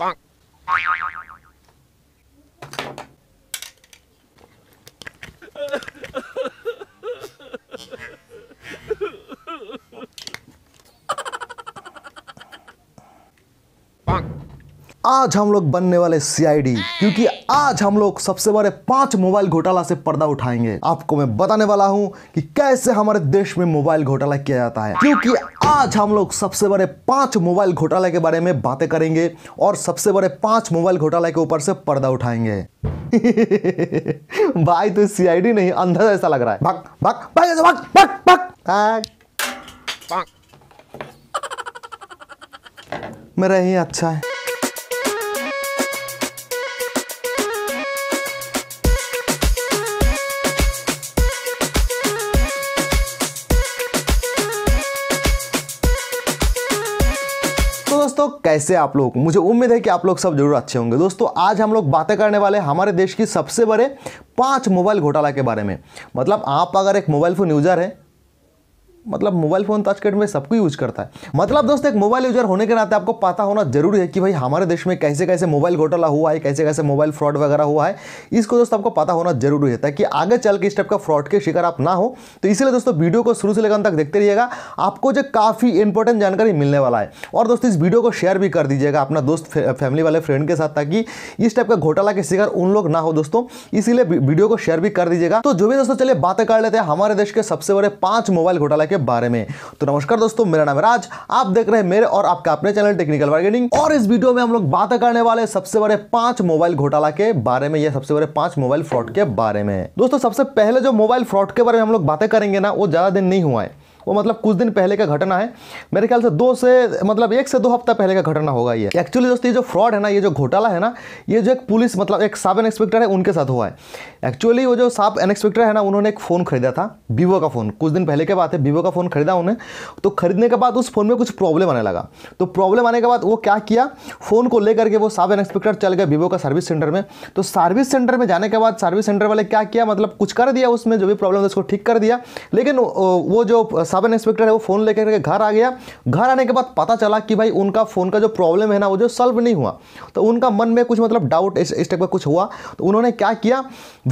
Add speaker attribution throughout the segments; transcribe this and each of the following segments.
Speaker 1: Bonk. आज हम लोग बनने वाले सीआईडी क्योंकि आज हम लोग सबसे बड़े पांच मोबाइल घोटाला से पर्दा उठाएंगे आपको मैं बताने वाला हूं कि कैसे हमारे देश में मोबाइल घोटाला किया जाता है क्योंकि आज हम लोग सबसे बड़े पांच मोबाइल घोटाले के बारे में बातें करेंगे और सबसे बड़े पांच मोबाइल घोटाला के ऊपर से पर्दा उठाएंगे भाई तो सीआईडी नहीं अंधा जैसा लग रहा है भाग भाग भाग भाग भाग भाग भाग मेरा यही अच्छा है दोस्तों कैसे आप लोग मुझे उम्मीद है कि आप लोग सब जरूर अच्छे होंगे दोस्तों आज हम लोग बातें करने वाले हमारे देश की सबसे बड़े पांच मोबाइल घोटाला के बारे में मतलब आप अगर एक मोबाइल फ़ोन यूज़र है मतलब मोबाइल फ़ोन तो आज के डेट में सबको यूज करता है मतलब दोस्तों एक मोबाइल यूजर होने के नाते आपको पता होना जरूरी है कि भाई हमारे देश में कैसे कैसे मोबाइल घोटाला हुआ है कैसे कैसे मोबाइल फ्रॉड वगैरह हुआ है इसको दोस्तों आपको पता होना जरूरी है ताकि आगे चल के इस टाइप का फ्रॉड के शिकार आप ना हो तो इसलिए दोस्तों वीडियो को शुरू से लेकर तक देखते रहिएगा आपको जो काफ़ी इंपॉर्टेंट जानकारी मिलने वाला है और दोस्तों इस वीडियो को शेयर भी कर दीजिएगा अपना दोस्त फैमिली वाले फ्रेंड के साथ ताकि इस टाइप का घोटाला के शिकार उन लोग ना हो दोस्तों इसीलिए वीडियो को शेयर भी कर दीजिएगा तो जो भी दोस्तों चलिए बातें कर लेते हैं हमारे देश के सबसे बड़े पांच मोबाइल घोटाला के बारे में तो नमस्कार दोस्तों मेरा नाम है राज आप देख रहे हैं मेरे और आपका अपने चैनल टेक्निकल मार्केटिंग और इस वीडियो में हम लोग बात करने वाले सबसे बड़े पांच मोबाइल घोटाला के बारे में या सबसे बड़े पांच मोबाइल फ्रॉड के बारे में दोस्तों सबसे पहले जो मोबाइल फ्रॉड के बारे में हम लोग बातें करेंगे ना वो ज्यादा दिन नहीं हुआ है वो मतलब कुछ दिन पहले का घटना है मेरे ख्याल से दो से मतलब एक से दो हफ्ता पहले का घटना होगा ये एक्चुअली दोस्तों ये जो फ्रॉड है ना ये जो घोटाला है ना ये जो एक पुलिस मतलब एक साब इंस्पेक्टर है उनके साथ हुआ है एक्चुअली वो जो साब इंस्पेक्टर है ना उन्होंने एक फ़ोन खरीदा था वीवो का फ़ोन कुछ दिन पहले के बाद है वीवो का फ़ोन खरीदा उन्हें तो खरीदने के बाद उस फ़ोन में कुछ प्रॉब्लम आने लगा तो प्रॉब्लम आने के बाद वो क्या किया फ़ोन को लेकर के वो साब इंस्पेक्टर चल गया वीवो का सर्विस सेंटर में तो सर्विस सेंटर में जाने के बाद सर्विस सेंटर वाले क्या किया मतलब कुछ कर दिया उसमें जो भी प्रॉब्लम था उसको ठीक कर दिया लेकिन वो जो सब इंस्पेक्टर है वो फ़ोन लेकर के घर आ गया घर आने के बाद पता चला कि भाई उनका फ़ोन का जो प्रॉब्लम है ना वो जो सॉल्व नहीं हुआ तो उनका मन में कुछ मतलब डाउट इस इस टाइप का कुछ हुआ तो उन्होंने क्या किया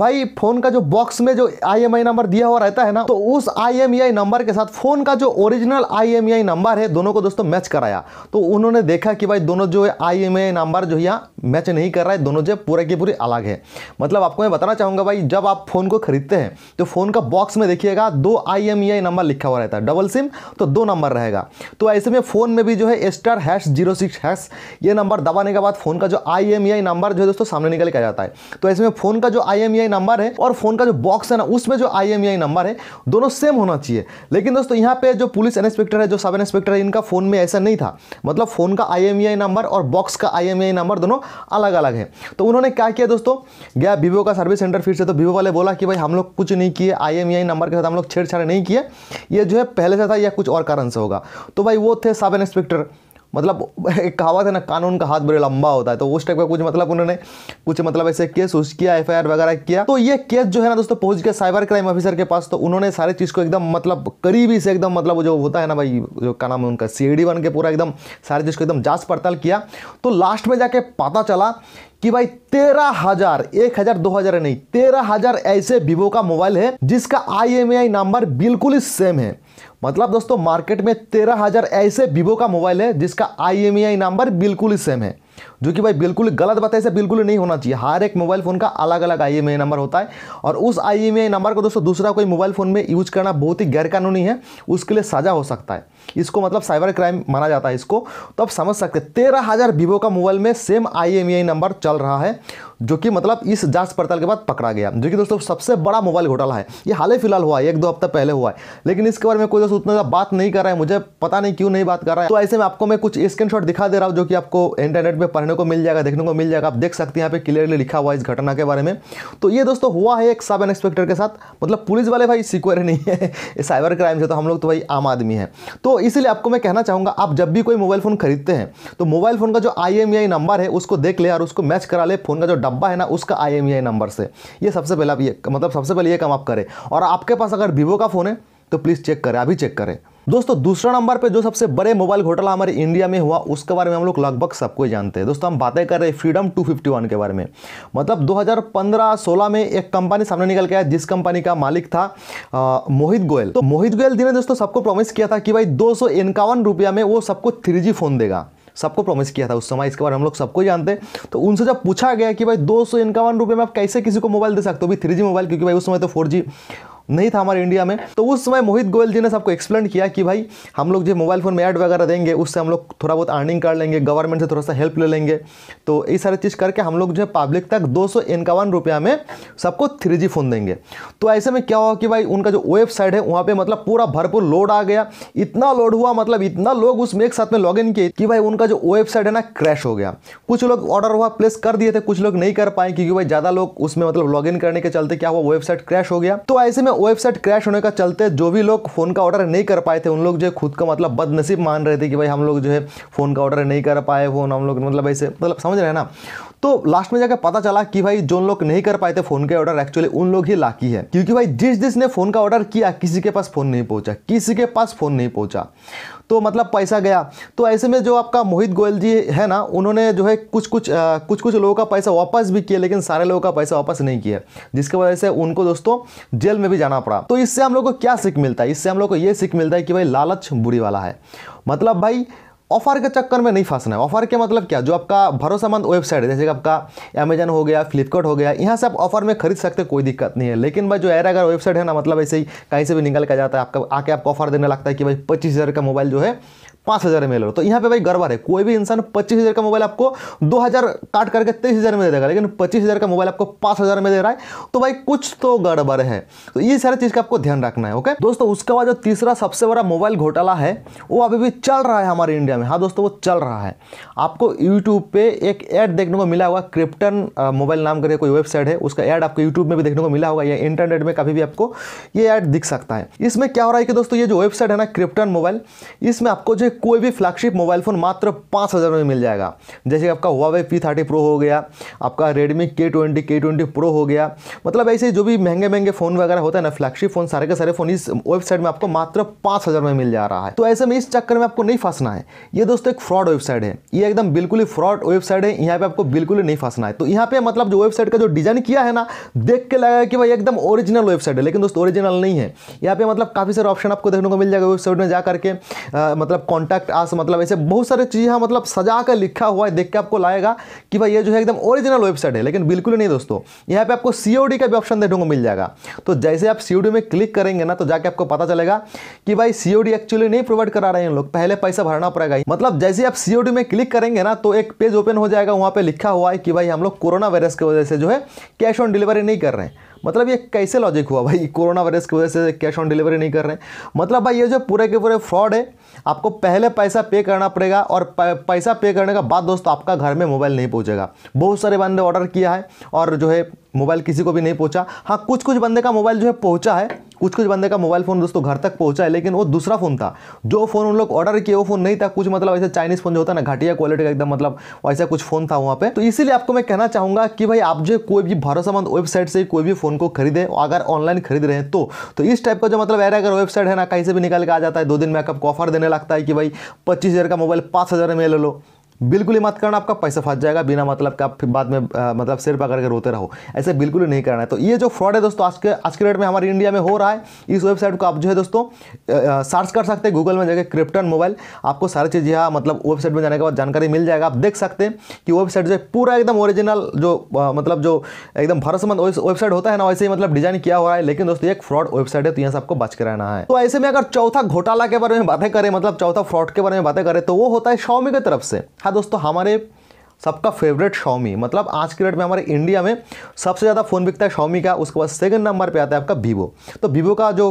Speaker 1: भाई फ़ोन का जो बॉक्स में जो आई नंबर दिया हुआ रहता है ना तो उस आई नंबर के साथ फ़ोन का जो ओरिजिनल आई नंबर है दोनों को दोस्तों मैच कराया तो उन्होंने देखा कि भाई दोनों जो एम आई नंबर जो यहाँ मैच नहीं कर रहा है दोनों जो पूरे की पूरी अलग है मतलब आपको मैं बताना चाहूंगा भाई जब आप फ़ोन को खरीदते हैं तो फ़ोन का बॉक्स में देखिएगा दो आई नंबर लिखा हुआ है रहता है डबल सिम तो दो नंबर रहेगा तो ऐसे में फ़ोन में भी जो है star hash zero six hash ये नंबर दबाने के बाद फ़ोन का जो आई नंबर जो है दोस्तों सामने निकल के जाता है तो ऐसे में फ़ोन का जो आई नंबर है और फ़ोन का जो बॉक्स है ना उसमें जो आई आई नंबर है दोनों सेम होना चाहिए लेकिन दोस्तों यहाँ पे जो पुलिस इंस्पेक्टर है जो सब इंस्पेक्टर है इनका फ़ोन में ऐसा नहीं था मतलब फ़ोन का आई नंबर और बॉक्स का आई नंबर दोनों अलग अलग है तो उन्होंने क्या किया दोस्तों गया वीवो का सर्विस सेंटर फिर से तो वीवो वाले बोला कि भाई हम लोग कुछ नहीं किए आई नंबर के साथ हम लोग छेड़छाड़ नहीं किए ये जो इसमें पहले से था या कुछ और कारण से होगा तो भाई वो थे सब इंस्पेक्टर मतलब एक कहावत है ना कानून का हाथ बड़े लंबा होता है तो उस टाइप का कुछ मतलब उन्होंने कुछ मतलब ऐसे केस उस किया एफ वगैरह किया तो ये केस जो है ना दोस्तों पहुंच गया साइबर क्राइम ऑफिसर के पास तो उन्होंने सारे चीज़ को एकदम मतलब करीबी से एकदम मतलब जो होता है ना भाई जो का नाम है उनका सी बन के पूरा एकदम सारी चीज़ को एकदम जाँच पड़ताल किया तो लास्ट में जाके पता चला कि भाई तेरह हजार एक हजार दो हजार नहीं तेरह हजार ऐसे विवो का मोबाइल है जिसका आई नंबर बिल्कुल ही सेम है मतलब दोस्तों मार्केट में तेरह हजार ऐसे विवो का मोबाइल है जिसका आई नंबर बिल्कुल ही सेम है जो कि भाई बिल्कुल गलत बात है ऐसे बिल्कुल नहीं होना चाहिए हर एक मोबाइल फ़ोन का अलग अलग आई नंबर होता है और उस आई नंबर को दोस्तों दूसरा कोई मोबाइल फ़ोन में यूज करना बहुत ही गैरकानूनी है उसके लिए सजा हो सकता है इसको मतलब साइबर क्राइम माना जाता है इसको तो आप समझ सकते तेरह हज़ार वीवो का मोबाइल में सेम आई नंबर चल रहा है जो कि मतलब इस जांच पड़ताल के बाद पकड़ा गया जो कि दोस्तों सबसे बड़ा मोबाइल घोटाला है ये हाल ही फिलहाल हुआ है एक दो हफ्ता पहले हुआ है लेकिन इसके बारे में कोई दोस्तों उतना ज़्यादा बात नहीं कर रहा है मुझे पता नहीं क्यों नहीं बात कर रहा है तो ऐसे में आपको मैं कुछ स्क्रीनशॉट दिखा दे रहा हूँ जो कि आपको इंटरनेट पर पढ़ने को मिल जाएगा देखने को मिल जाएगा आप देख सकते हैं यहाँ पे क्लियरली लिखा हुआ इस घटना के बारे में तो ये दोस्तों हुआ है एक सब इंस्पेक्टर के साथ मतलब पुलिस वाले भाई सिक्योर नहीं है साइबर क्राइम से तो हम लोग तो भाई आम आदमी है तो इसीलिए आपको मैं कहना चाहूँगा आप जब भी कोई मोबाइल फ़ोन खरीदते हैं तो मोबाइल फ़ोन का जो आई नंबर e है उसको देख ले और उसको मैच करा ले फ़ोन का जो डब्बा है ना उसका आई नंबर से ये सबसे पहले आप ये मतलब सबसे पहले ये काम आप करें और आपके पास अगर वीवो का फ़ोन है तो प्लीज़ चेक करें अभी चेक करें दोस्तों दूसरा नंबर पे जो सबसे बड़े मोबाइल घोटाला हमारे इंडिया में हुआ उसके बारे में हम लोग लगभग सबको जानते हैं दोस्तों हम बातें कर रहे हैं फ्रीडम 251 के बारे में मतलब 2015-16 में एक कंपनी सामने निकल के आया जिस कंपनी का मालिक था आ, मोहित गोयल तो मोहित गोयल जी ने दोस्तों सबको प्रॉमिस किया था कि भाई दो रुपया में वो सबको थ्री फ़ोन देगा सबको प्रॉमिस किया था उस समय इसके बारे में हम लोग सबको जानते हैं तो उनसे जब पूछा गया कि भाई दो सौ इक्यावन रुपये में आप कैसे किसी को मोबाइल दे सकते हो भी थ्री मोबाइल क्योंकि भाई उस समय तो फोर नहीं था हमारे इंडिया में तो उस समय मोहित गोयल जी ने सबको एक्सप्लेन किया कि भाई हम लोग जो मोबाइल फ़ोन में ऐड वगैरह देंगे उससे हम लोग थोड़ा बहुत अर्निंग कर लेंगे गवर्नमेंट से थोड़ा सा हेल्प ले लेंगे तो ये सारी चीज़ करके हम लोग जो है पब्लिक तक दो सौ रुपया में सबको थ्री फ़ोन देंगे तो ऐसे में क्या हुआ कि भाई उनका जो वेबसाइट है वहाँ पर मतलब पूरा भरपूर लोड आ गया इतना लोड हुआ मतलब इतना लोग उसमें एक साथ में लॉग किए कि भाई उनका जो वेबसाइट है ना क्रैश हो गया कुछ लोग ऑर्डर हुआ प्लेस कर दिए थे कुछ लोग नहीं कर पाए क्योंकि भाई ज़्यादा लोग उसमें मतलब लॉग करने के चलते क्या हुआ वेबसाइट क्रैश हो गया तो ऐसे में वेबसाइट क्रैश होने का चलते जो भी लोग फ़ोन का ऑर्डर नहीं कर पाए थे उन लोग जो है खुद का मतलब बदनसीब मान रहे थे कि भाई हम लोग जो है फ़ोन का ऑर्डर नहीं कर पाए फ़ोन हम लोग मतलब ऐसे मतलब समझ रहे हैं ना तो लास्ट में जाकर पता चला कि भाई जो लोग नहीं कर पाए थे फोन के ऑर्डर एक्चुअली उन लोग ही लाकी है क्योंकि भाई जिस जिसने फोन का ऑर्डर किया किसी के पास फोन नहीं पहुंचा किसी के पास फोन नहीं पहुंचा तो मतलब पैसा गया तो ऐसे में जो आपका मोहित गोयल जी है ना उन्होंने जो है कुछ कुछ आ, कुछ कुछ लोगों का पैसा वापस भी किया लेकिन सारे लोगों का पैसा वापस नहीं किया जिसकी वजह से उनको दोस्तों जेल में भी जाना पड़ा तो इससे हम लोग को क्या सीख मिलता है इससे हम लोग को ये सीख मिलता है कि भाई लालच बुरी वाला है मतलब भाई ऑफर के चक्कर में नहीं फंसना है ऑफर के मतलब क्या जो आपका भरोसेमंद वेबसाइट है जैसे कि आपका अमेजन हो गया फ्लिपकार्ट हो गया यहाँ से आप ऑफर में खरीद सकते कोई दिक्कत नहीं है लेकिन भाई जो एयर अगर वेबसाइट है ना मतलब ऐसे ही कहीं से भी निकल के जाता है आपका आके आपको ऑफर देने लगता है कि भाई पच्चीस हज़ार का मोबाइल जो है पाँच हज़ार में ले लो तो यहाँ पे भाई गड़बड़ है कोई भी इंसान पच्चीस हज़ार का मोबाइल आपको दो हज़ार काट करके तेईस हज़ार में दे देगा लेकिन पच्चीस हज़ार का मोबाइल आपको पाँच हज़ार में दे रहा है तो भाई कुछ तो गड़बड़ है तो ये सारी चीज़ का आपको ध्यान रखना है ओके दोस्तों उसके बाद जो तीसरा सबसे बड़ा मोबाइल घोटाला है वो अभी भी चल रहा है हमारे इंडिया में हाँ दोस्तों वो चल रहा है आपको यूट्यूब पे एक ऐड देखने को मिला हुआ क्रिप्टन मोबाइल नाम करके कोई वेबसाइट है उसका ऐड आपको यूट्यूब में भी देखने को मिला होगा या इंटरनेट में कभी भी आपको ये ऐड दिख सकता है इसमें क्या हो रहा है कि दोस्तों ये जो वेबसाइट है ना क्रिप्टन मोबाइल इसमें आपको जो कोई भी फ्लैगशिप मोबाइल फ़ोन मात्र पाँच हज़ार में मिल जाएगा जैसे आपका हुआ वे पी थर्टी प्रो हो गया आपका रेडमी के ट्वेंटी के ट्वेंटी प्रो हो गया मतलब ऐसे जो भी महंगे महंगे फ़ोन वगैरह होता है ना फ्लैगशिप फ़ोन सारे के सारे फ़ोन इस वेबसाइट में आपको मात्र पाँच हज़ार में मिल जा रहा है तो ऐसे में इस चक्कर में आपको नहीं फंसना है ये दोस्तों एक फ्रॉड वेबसाइट है ये एकदम बिल्कुल ही फ्रॉड वेबसाइट है यहाँ पर आपको बिल्कुल ही नहीं फंसना है तो यहाँ पे मतलब जो वेबसाइट का जो डिज़ाइन किया है ना देख के लगा कि भाई एकदम ओरिजिनल वेबसाइट है लेकिन दोस्तों ओरिजिनल नहीं है यहाँ पे मतलब काफ़ी सारे ऑप्शन आपको देखने को मिल जाएगा वेबसाइट में जा करके मतलब कॉन्टैक्ट कॉन्टैक्ट आस मतलब ऐसे बहुत सारे चीज़ यहाँ मतलब सजा कर लिखा हुआ है देख के आपको लाएगा कि भाई ये जो है एकदम ओरिजिनल वेबसाइट है लेकिन बिल्कुल नहीं दोस्तों यहाँ पे आपको सी का भी ऑप्शन देखने को मिल जाएगा तो जैसे आप सी में क्लिक करेंगे ना तो जाके आपको पता चलेगा कि भाई सी एक्चुअली नहीं प्रोवाइड करा रहे हैं लोग पहले पैसा भरना पड़ेगा मतलब जैसे आप सी में क्लिक करेंगे ना तो एक पेज ओपन हो जाएगा वहाँ पर लिखा हुआ है कि भाई हम लोग कोरोना वायरस की वजह से जो है कैश ऑन डिलीवरी नहीं कर रहे हैं मतलब ये कैसे लॉजिक हुआ भाई कोरोना वायरस की वजह से कैश ऑन डिलीवरी नहीं कर रहे मतलब भाई ये जो पूरे के पूरे फ्रॉड है आपको पहले पैसा पे करना पड़ेगा और पैसा पे करने के बाद दोस्तों आपका घर में मोबाइल नहीं पहुँचेगा बहुत सारे बंदे ऑर्डर किया है और जो है मोबाइल किसी को भी नहीं पहुंचा हाँ कुछ कुछ बंदे का मोबाइल जो है पहुंचा है कुछ कुछ बंदे का मोबाइल फ़ोन दोस्तों घर तक पहुंचा है लेकिन वो दूसरा फ़ोन था जो फ़ोन उन लोग ऑर्डर किए वो फ़ोन नहीं था कुछ मतलब ऐसे चाइनीज़ फ़ोन जो होता है ना घटिया क्वालिटी का एकदम मतलब वैसा कुछ फ़ोन था वहाँ पे तो इसीलिए आपको मैं कहना चाहूँगा कि भाई आप जो कोई भी भरोसामंद वेबसाइट से कोई भी फ़ोन को खरीदे अगर ऑनलाइन खरीद रहे हैं तो, तो इस टाइप का जो मतलब यार अगर वेबसाइट है ना कहीं से भी निकाल के आ जाता है दो दिन में आपको ऑफर देने लगता है कि भाई पच्चीस का मोबाइल पाँच में ले लो बिल्कुल ही मत करना आपका पैसा फंस जाएगा बिना मतलब का आप बाद में आ, मतलब सिर पकड़ के रोते रहो ऐसे बिल्कुल ही नहीं करना है तो ये जो फ्रॉड है दोस्तों आज के आज के डेट में हमारे इंडिया में हो रहा है इस वेबसाइट को आप जो है दोस्तों सर्च कर सकते हैं गूगल में जाकर क्रिप्टन मोबाइल आपको सारी चीज़ यहाँ मतलब वेबसाइट में जाने के बाद जानकारी मिल जाएगा आप देख सकते हैं कि वेबसाइट जो है पूरा एकदम ओरिजिनल जो आ, मतलब जो एकदम भरोसेमंद वेबसाइट होता है ना वैसे ही मतलब डिजाइन किया हो रहा है लेकिन दोस्तों एक फ्रॉड वेबसाइट है तो यहाँ से आपको बच के रहना है तो ऐसे में अगर चौथा घोटाला के बारे में बातें करें मतलब चौथा फ्रॉड के बारे में बातें करें तो वो होता है शॉमी की तरफ से हाँ दोस्तों हमारे सबका फेवरेट शॉमी मतलब आज के डेट में हमारे इंडिया में सबसे ज़्यादा फ़ोन बिकता है शॉमी का उसके बाद सेकंड नंबर पे आता है आपका वीवो तो वीवो का जो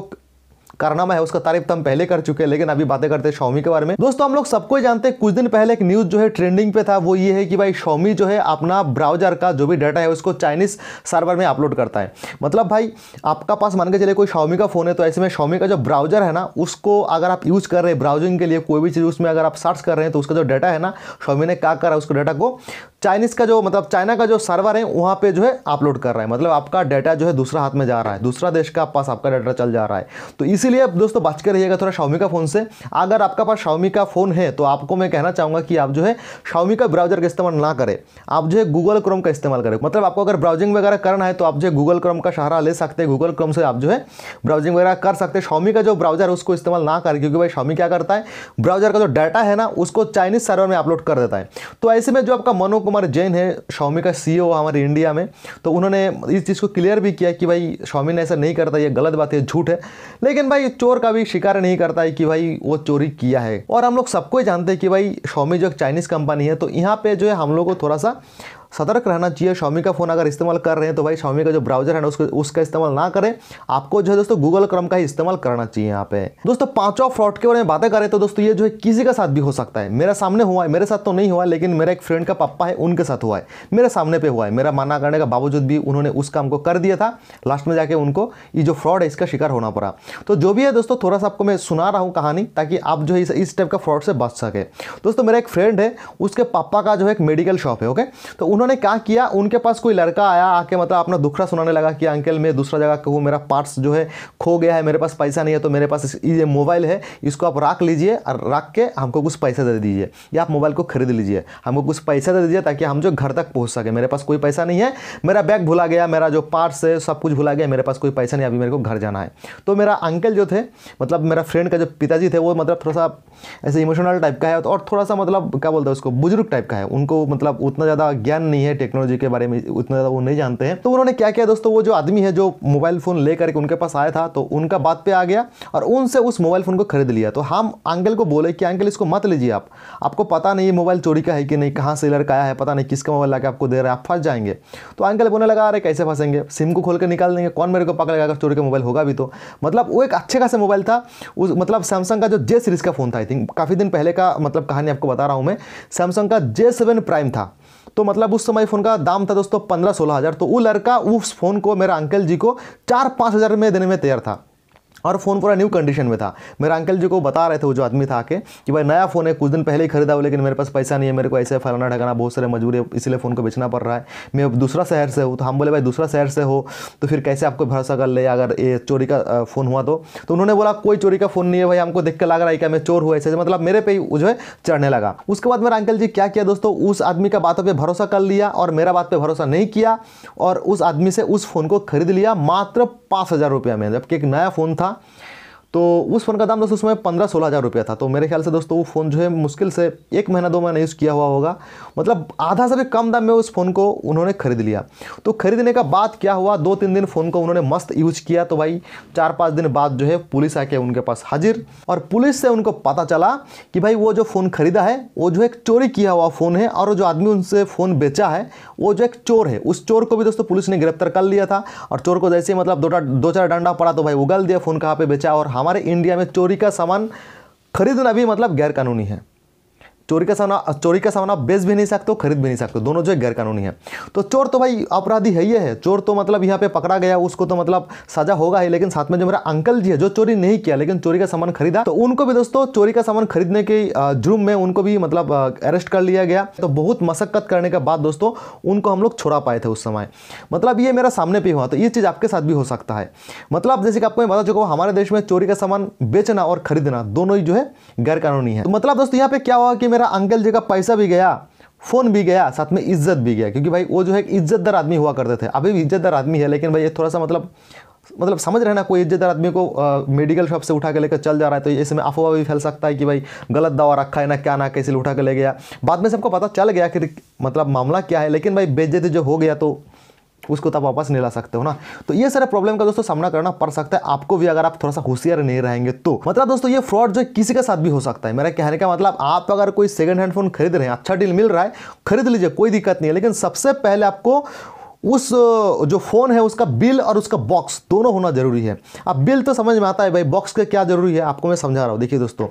Speaker 1: कारनामा है उसका तारीफ तो हम पहले कर चुके हैं लेकिन अभी बातें करते हैं शॉमी के बारे में दोस्तों हम लोग सबको जानते हैं कुछ दिन पहले एक न्यूज़ जो है ट्रेंडिंग पे था वो ये है कि भाई शॉमी जो है अपना ब्राउजर का जो भी डाटा है उसको चाइनीज़ सर्वर में अपलोड करता है मतलब भाई आपका पास मान के चले कोई शॉमी का फ़ोन है तो ऐसे में शॉमी का जो ब्राउजर है ना उसको अगर आप यूज़ कर रहे हैं ब्राउजिंग के लिए कोई भी चीज़ उसमें अगर आप सर्च कर रहे हैं तो उसका जो डाटा है ना शॉमी ने क्या करा उसको डाटा को चाइनीज़ का जो मतलब चाइना का जो सर्वर है वहां पे जो है अपलोड कर रहा है मतलब आपका डाटा जो है दूसरा हाथ में जा रहा है दूसरा देश का पास आपका डाटा चल जा रहा है तो इसी इसीलिए अब दोस्तों बच कर रहिएगा थोड़ा शाओमी का फ़ोन से अगर आपका पास शाओमी का फ़ोन है तो आपको मैं कहना चाहूँगा कि आप जो है शाओमी का ब्राउज़र का इस्तेमाल ना करें आप जो है गूगल क्रोम का इस्तेमाल करें मतलब आपको अगर ब्राउजिंग वगैरह करना है तो आप जो है गूगल क्रोम का सहारा ले सकते हैं गूगल क्रोम से आप जो है ब्राउजिंग वगैरह कर सकते हैं शाओमी का जो ब्राउज़र है उसको इस्तेमाल ना करें क्योंकि भाई शाओमी क्या करता है ब्राउज़र का जो डाटा है ना उसको चाइनीज़ सर्वर में अपलोड कर देता है तो ऐसे में जो आपका मनो कुमार जैन है शाओमी का सी e हमारे इंडिया में तो उन्होंने इस चीज़ को क्लियर भी किया कि भाई शाओमी ने ऐसा नहीं करता ये गलत बात है झूठ है लेकिन भाई चोर का भी शिकार नहीं करता है कि भाई वो चोरी किया है और हम लोग सबको जानते हैं कि भाई शोमी जो एक चाइनीज़ कंपनी है तो यहाँ पे जो है हम लोग को थोड़ा सा सतर्क रहना चाहिए शामी का फ़ोन अगर इस्तेमाल कर रहे हैं तो भाई शॉमी का जो ब्राउजर है ना उसको उसका इस्तेमाल ना करें आपको जो है दोस्तों गूगल क्रम का ही इस्तेमाल करना चाहिए यहाँ पे दोस्तों पांचवा फ्रॉड के बारे में बातें करें तो दोस्तों ये जो है किसी के साथ भी हो सकता है मेरा सामने हुआ है मेरे साथ तो नहीं हुआ लेकिन मेरा एक फ्रेंड का पापा है उनके साथ हुआ है मेरे सामने पर हुआ है मेरा माना करने का बावजूद भी उन्होंने उस काम को कर दिया था लास्ट में जाके उनको ये जो फ्रॉड है इसका शिकार होना पड़ा तो जो भी है दोस्तों थोड़ा सा आपको मैं सुना रहा हूँ कहानी ताकि आप जो है इस टाइप का फ्रॉड से बच सके दोस्तों मेरा एक फ्रेंड है उसके पापा का जो है एक मेडिकल शॉप है ओके तो उन्होंने क्या किया उनके पास कोई लड़का आया आके मतलब अपना दुखड़ा सुनाने लगा कि अंकल मैं दूसरा जगह कहूँ मेरा पार्ट्स जो है खो गया है मेरे पास पैसा नहीं है तो मेरे पास ये मोबाइल है इसको आप रख लीजिए और रख के हमको कुछ पैसा दे दीजिए या आप मोबाइल को खरीद लीजिए हमको कुछ पैसा दे दीजिए ताकि हम जो घर तक पहुँच सके मेरे पास कोई पैसा नहीं है मेरा बैग भुला गया मेरा जो पार्ट्स है सब कुछ भुला गया मेरे पास कोई पैसा नहीं अभी मेरे को घर जाना है तो मेरा अंकल जो थे मतलब मेरा फ्रेंड का जो पिताजी थे वो मतलब थोड़ा सा ऐसे इमोशनल टाइप का है और थोड़ा सा मतलब क्या बोलता है उसको बुजुर्ग टाइप का है उनको मतलब उतना ज़्यादा ज्ञान नहीं है टेक्नोलॉजी के बारे में उतना ज़्यादा वो नहीं जानते हैं तो उन्होंने क्या किया दोस्तों वो जो आदमी है जो मोबाइल फ़ोन ले करके उनके पास आया था तो उनका बात पे आ गया और उनसे उस मोबाइल फ़ोन को खरीद लिया तो हम अंकल को बोले कि अंकल इसको मत लीजिए आप आपको पता नहीं ये मोबाइल चोरी का है कि नहीं कहाँ से लड़का आया है पता नहीं किसका मोबाइल ला आपको दे रहे हैं आप फंस जाएंगे तो अंकल बोलने लगा अरे कैसे फंसेंगे सिम को खोल कर निकाल देंगे कौन मेरे को पकड़ेगा अगर चोरी का मोबाइल होगा भी तो मतलब वो एक अच्छे खासे मोबाइल था उस मतलब सैमसंग का जो जे सीरीज़ का फ़ोन था आई थिंक काफ़ी दिन पहले का मतलब कहानी आपको बता रहा हूँ मैं सैमसंग का जे सेवन प्राइम था तो मतलब उस समय फ़ोन का दाम था दोस्तों पंद्रह सोलह हज़ार तो वो लड़का उस फ़ोन को मेरा अंकल जी को चार पांच हज़ार में देने में तैयार था और फ़ोन पूरा न्यू कंडीशन में था मेरे अंकल जी को बता रहे थे वो जो आदमी था आके कि भाई नया फ़ोन है कुछ दिन पहले ही खरीदा हो लेकिन मेरे पास पैसा नहीं है मेरे को ऐसे फलाना ढकाना बहुत सारे मजबूरी है इसलिए फ़ोन को बेचना पड़ रहा है मैं दूसरा शहर से हूँ तो हम बोले भाई दूसरा शहर से हो तो फिर कैसे आपको भरोसा कर ले अगर ये चोरी का फ़ोन हुआ तो तो उन्होंने बोला कोई चोरी का फ़ोन नहीं है भाई हमको देख के लग रहा है क्या मैं चोर हुआ ऐसे मतलब मेरे पे ही जो है चढ़ने लगा उसके बाद मेरा अंकल जी क्या किया दोस्तों उस आदमी का बातों पर भरोसा कर लिया और मेरा बात पर भरोसा नहीं किया और उस आदमी से उस फ़ोन को खरीद लिया मात्र पाँच हज़ार रुपया में जबकि एक नया फ़ोन था 啊。तो उस फ़ोन का दाम दोस्तों उस समय पंद्रह सोलह हज़ार रुपया था तो मेरे ख्याल से दोस्तों वो फ़ोन जो है मुश्किल से एक महीना दो महीना यूज़ किया हुआ होगा मतलब आधा से भी कम दाम में उस फ़ोन को उन्होंने खरीद लिया तो खरीदने का बाद क्या हुआ दो तीन दिन फ़ोन को उन्होंने मस्त यूज़ किया तो भाई चार पाँच दिन बाद जो है पुलिस आके उनके पास हाजिर और पुलिस से उनको पता चला कि भाई वो जो फ़ोन खरीदा है वो जो एक चोरी किया हुआ फ़ोन है और जो आदमी उनसे फ़ोन बेचा है वो जो एक चोर है उस चोर को भी दोस्तों पुलिस ने गिरफ्तार कर लिया था और चोर को जैसे मतलब दो दो चार डंडा पड़ा तो भाई उगल दिया फ़ोन कहाँ पर बेचा और हमारे इंडिया में चोरी का सामान खरीदना भी मतलब गैरकानूनी है चोरी का सामना चोरी का सामना बेच भी नहीं सकते हो खरीद भी नहीं सकते दोनों जो है गैरकानूनी है तो चोर तो भाई अपराधी है ये है चोर तो मतलब यहाँ पे पकड़ा गया उसको तो मतलब सजा होगा ही लेकिन साथ में जो मेरा अंकल जी है जो चोरी नहीं किया लेकिन चोरी का सामान खरीदा तो उनको भी दोस्तों चोरी का सामान खरीदने के जुर्म में उनको भी मतलब अरेस्ट कर लिया गया तो बहुत मशक्कत करने के बाद दोस्तों उनको हम लोग छोड़ा पाए थे उस समय मतलब ये मेरा सामने पे हुआ तो ये चीज़ आपके साथ भी हो सकता है मतलब जैसे कि आपको मैं बता चुका हूँ हमारे देश में चोरी का सामान बेचना और खरीदना दोनों ही जो है गैरकानूनी है तो मतलब दोस्तों यहाँ पे क्या हुआ कि मेरा अंकल जी का पैसा भी गया फ़ोन भी गया साथ में इज्जत भी गया क्योंकि भाई वो जो है एक इज्जतदार आदमी हुआ करते थे अभी भी इज्जतदार आदमी है लेकिन भाई ये थोड़ा सा मतलब मतलब समझ रहे ना कोई इज्जतदार आदमी को आ, मेडिकल शॉप से उठा के लेकर चल जा रहा है तो ऐसे में अफवाह भी फैल सकता है कि भाई गलत दवा रखा है ना क्या ना कैसे उठा के ले गया बाद में सबको पता चल गया कि मतलब मामला क्या है लेकिन भाई बेज्जती जो हो गया तो उसको तो आप वापस नहीं ला सकते हो ना तो ये सारे प्रॉब्लम का दोस्तों सामना करना पड़ सकता है आपको भी अगर आप थोड़ा सा होशियार नहीं रहेंगे तो मतलब दोस्तों ये फ्रॉड जो किसी के साथ भी हो सकता है मेरा कहने का मतलब आप अगर कोई सेकंड हैंड फोन खरीद रहे हैं अच्छा डील मिल रहा है खरीद लीजिए कोई दिक्कत नहीं है लेकिन सबसे पहले आपको उस जो फ़ोन है उसका बिल और उसका बॉक्स दोनों होना ज़रूरी है अब बिल तो समझ में आता है भाई बॉक्स का क्या ज़रूरी है आपको मैं समझा रहा हूँ देखिए दोस्तों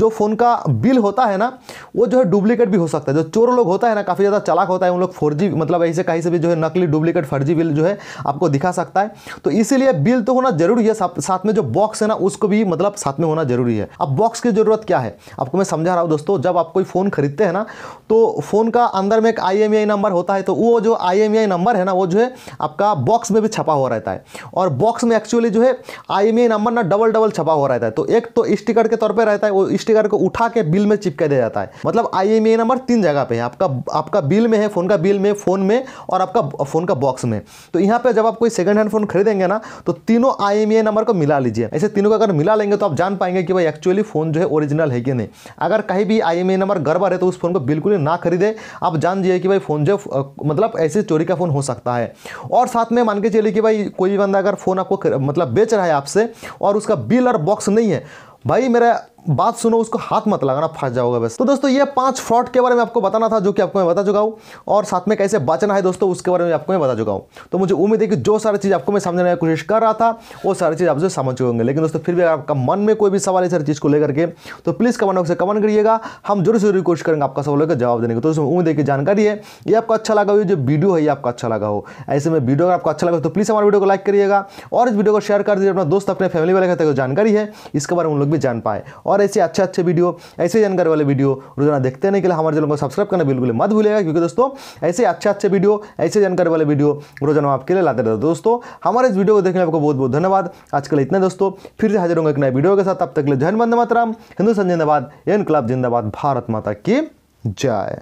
Speaker 1: जो फ़ोन का बिल होता है ना वो जो है डुप्लीकेट भी हो सकता है जो चोर लोग होता है ना काफ़ी ज़्यादा चलाक होता है उन लोग फोर मतलब ऐसे कहीं से भी जो है नकली डुप्लीकेट फर्जी बिल जो है आपको दिखा सकता है तो इसीलिए बिल तो होना ज़रूरी है साथ में जो बॉक्स है ना उसको भी मतलब साथ में होना ज़रूरी है अब बॉक्स की ज़रूरत क्या है आपको मैं समझा रहा हूँ दोस्तों जब आप कोई फ़ोन खरीदते हैं ना तो फ़ोन का अंदर में एक आई नंबर होता है तो वो जो आई नंबर है है ना वो जो है आपका बॉक्स में भी छपा हो रहता है और बॉक्स में एक्चुअली जो है आई एम नंबर ना डबल डबल छपा हो रहता है तो एक तो स्टिकर के तौर पर रहता है वो स्टिकर को उठा के बिल में चिपका दिया जाता है मतलब आई एम नंबर तीन जगह पर है आपका आपका बिल में है फ़ोन का बिल में फ़ोन में और आपका फ़ोन का बॉक्स में तो यहाँ पर जब आप कोई सेकंड हैंड फ़ोन खरीदेंगे ना तो तीनों आई एम नंबर को मिला लीजिए ऐसे तीनों को अगर मिला लेंगे तो आप जान पाएंगे कि भाई एक्चुअली फ़ोन जो है ओरिजिनल है कि नहीं अगर कहीं भी आई नंबर गड़बड़ है तो उस फ़ोन को बिल्कुल ही ना खरीदे आप जान दिए कि भाई फ़ोन जो मतलब ऐसे चोरी का फ़ोन हो सकता सकता है और साथ में मान के चलिए कि भाई कोई भी बंदा अगर फ़ोन आपको मतलब बेच रहा है आपसे और उसका बिल और बॉक्स नहीं है भाई मेरा बात सुनो उसको हाथ मत लगाना फंस जाओगे बस तो दोस्तों ये पांच फ्रॉड के बारे में आपको बताना था जो कि आपको मैं बता चुका हूँ और साथ में कैसे बचना है दोस्तों उसके बारे में आपको मैं बता चुका हूँ तो मुझे उम्मीद है कि जो सारी चीज़ आपको मैं समझने की कोशिश कर रहा था वो सारी चीज़ आपसे समझ चुके होंगे लेकिन दोस्तों फिर भी अगर आपका मन में कोई भी सवाल है सारी चीज़ को लेकर के तो प्लीज़ कमेंट बॉक्स से कमेंट करिएगा हम जरूर जरूरी कोशिश करेंगे आपका सवालों का जवाब देने की तो उम्मीद है कि जानकारी है ये आपको अच्छा लगा हो जो वीडियो है ये आपको अच्छा लगा हो ऐसे में वीडियो अगर आपको अच्छा लगा तो प्लीज़ हमारे वीडियो को लाइक करिएगा और इस वीडियो को शेयर कर दीजिए अपना दोस्त अपने फैमिली वाले का जानकारी है इसके बारे में उन लोग भी जान पाए और और ऐसे अच्छे अच्छे वीडियो ऐसे जानकारी वाले वीडियो रोजाना देखते रहने के लिए हमारे चैनल को सब्सक्राइब करना बिल्कुल मत भूलेगा क्योंकि दोस्तों ऐसे अच्छे अच्छे वीडियो ऐसे जानकारी वाले वीडियो रोजाना आपके लिए लाते रहते दोस्तों हमारे इस वीडियो को देखने आपको बहुत बहुत धन्यवाद आजकल इतने इतना दोस्तों फिर से हाजिर होंगे एक नए वीडियो के साथ तब तक के लिए जय बंद मातराम हिंदुस्तान जिंदाबाद एन क्लब जिंदाबाद भारत माता की जय